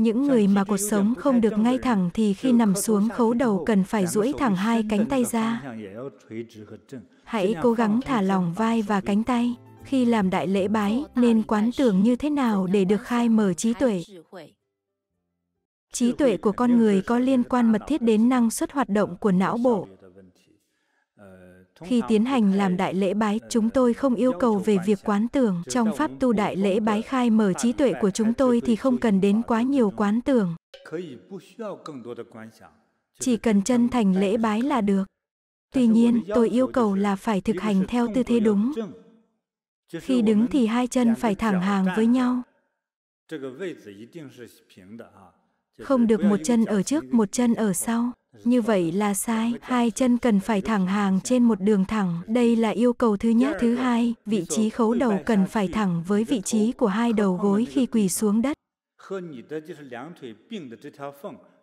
Những người mà cuộc sống không được ngay thẳng thì khi nằm xuống khấu đầu cần phải duỗi thẳng hai cánh tay ra. Hãy cố gắng thả lỏng vai và cánh tay. Khi làm đại lễ bái nên quán tưởng như thế nào để được khai mở trí tuệ. Trí tuệ của con người có liên quan mật thiết đến năng suất hoạt động của não bộ. Khi tiến hành làm đại lễ bái, chúng tôi không yêu cầu về việc quán tưởng. Trong pháp tu đại lễ bái khai mở trí tuệ của chúng tôi thì không cần đến quá nhiều quán tưởng. Chỉ cần chân thành lễ bái là được. Tuy nhiên, tôi yêu cầu là phải thực hành theo tư thế đúng. Khi đứng thì hai chân phải thẳng hàng với nhau. Không được một chân ở trước, một chân ở sau. Như vậy là sai, hai chân cần phải thẳng hàng trên một đường thẳng, đây là yêu cầu thứ nhất. Thứ hai, vị trí khấu đầu cần phải thẳng với vị trí của hai đầu gối khi quỳ xuống đất.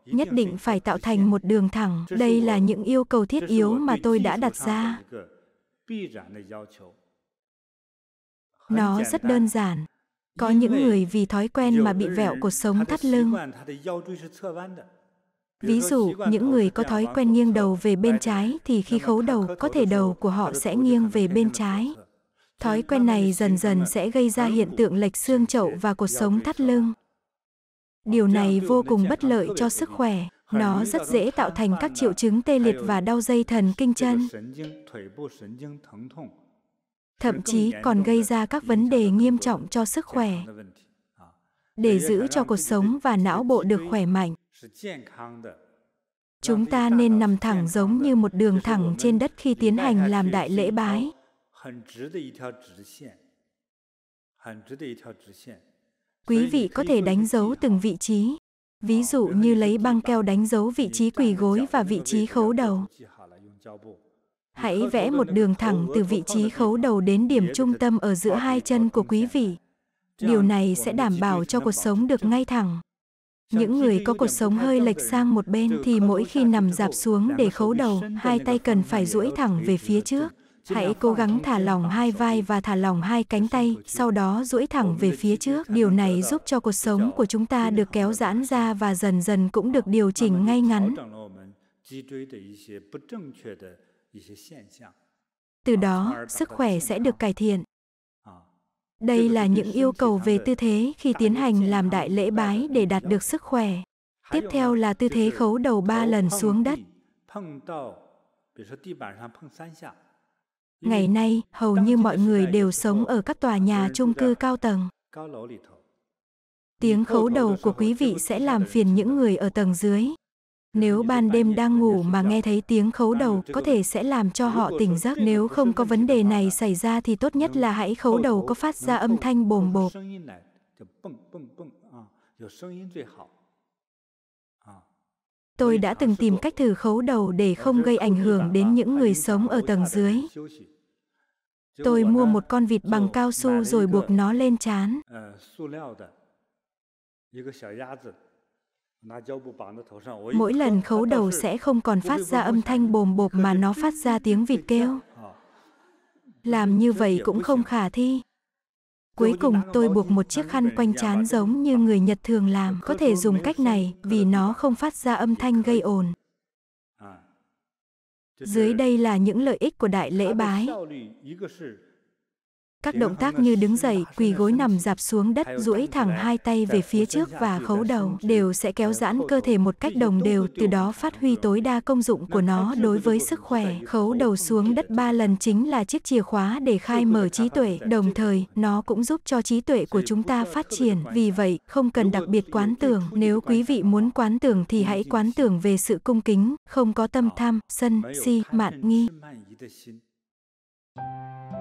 Nhất định phải tạo thành một đường thẳng, đây là những yêu cầu thiết yếu mà tôi đã đặt ra. Nó rất đơn giản. Có những người vì thói quen mà bị vẹo cuộc sống thắt lưng. Ví dụ, những người có thói quen nghiêng đầu về bên trái thì khi khấu đầu, có thể đầu của họ sẽ nghiêng về bên trái. Thói quen này dần dần sẽ gây ra hiện tượng lệch xương chậu và cột sống thắt lưng. Điều này vô cùng bất lợi cho sức khỏe. Nó rất dễ tạo thành các triệu chứng tê liệt và đau dây thần kinh chân thậm chí còn gây ra các vấn đề nghiêm trọng cho sức khỏe. Để giữ cho cuộc sống và não bộ được khỏe mạnh, chúng ta nên nằm thẳng giống như một đường thẳng trên đất khi tiến hành làm đại lễ bái. Quý vị có thể đánh dấu từng vị trí, ví dụ như lấy băng keo đánh dấu vị trí quỳ gối và vị trí khấu đầu. Hãy vẽ một đường thẳng từ vị trí khấu đầu đến điểm trung tâm ở giữa hai chân của quý vị. Điều này sẽ đảm bảo cho cuộc sống được ngay thẳng. Những người có cuộc sống hơi lệch sang một bên thì mỗi khi nằm dạp xuống để khấu đầu, hai tay cần phải duỗi thẳng về phía trước. Hãy cố gắng thả lỏng hai vai và thả lỏng hai cánh tay, sau đó duỗi thẳng về phía trước. Điều này giúp cho cuộc sống của chúng ta được kéo giãn ra và dần dần cũng được điều chỉnh ngay ngắn. Từ đó, sức khỏe sẽ được cải thiện. Đây là những yêu cầu về tư thế khi tiến hành làm đại lễ bái để đạt được sức khỏe. Tiếp theo là tư thế khấu đầu ba lần xuống đất. Ngày nay, hầu như mọi người đều sống ở các tòa nhà chung cư cao tầng. Tiếng khấu đầu của quý vị sẽ làm phiền những người ở tầng dưới. Nếu ban đêm đang ngủ mà nghe thấy tiếng khấu đầu, có thể sẽ làm cho họ tỉnh giấc. Nếu không có vấn đề này xảy ra thì tốt nhất là hãy khấu đầu có phát ra âm thanh bồm bộp. Tôi đã từng tìm cách thử khấu đầu để không gây ảnh hưởng đến những người sống ở tầng dưới. Tôi mua một con vịt bằng cao su rồi buộc nó lên chán. Mỗi lần khấu đầu sẽ không còn phát ra vâng âm vâng. thanh bồm bộp mà nó phát ra tiếng vịt kêu. Ờ. Làm như vậy cũng không khả thi. Cuối cùng tôi buộc một chiếc khăn quanh trán giống như ờ. người Nhật thường làm, có thể dùng cách này vì nó không phát ra âm thanh gây ồn. À. Dưới đây là những lợi ích của đại lễ bái. Các động tác như đứng dậy, quỳ gối nằm dạp xuống đất, duỗi thẳng hai tay về phía trước và khấu đầu đều sẽ kéo giãn cơ thể một cách đồng đều, từ đó phát huy tối đa công dụng của nó đối với sức khỏe. Khấu đầu xuống đất ba lần chính là chiếc chìa khóa để khai mở trí tuệ, đồng thời nó cũng giúp cho trí tuệ của chúng ta phát triển. Vì vậy, không cần đặc biệt quán tưởng, nếu quý vị muốn quán tưởng thì hãy quán tưởng về sự cung kính, không có tâm tham, sân, si, mạn nghi. Thank you.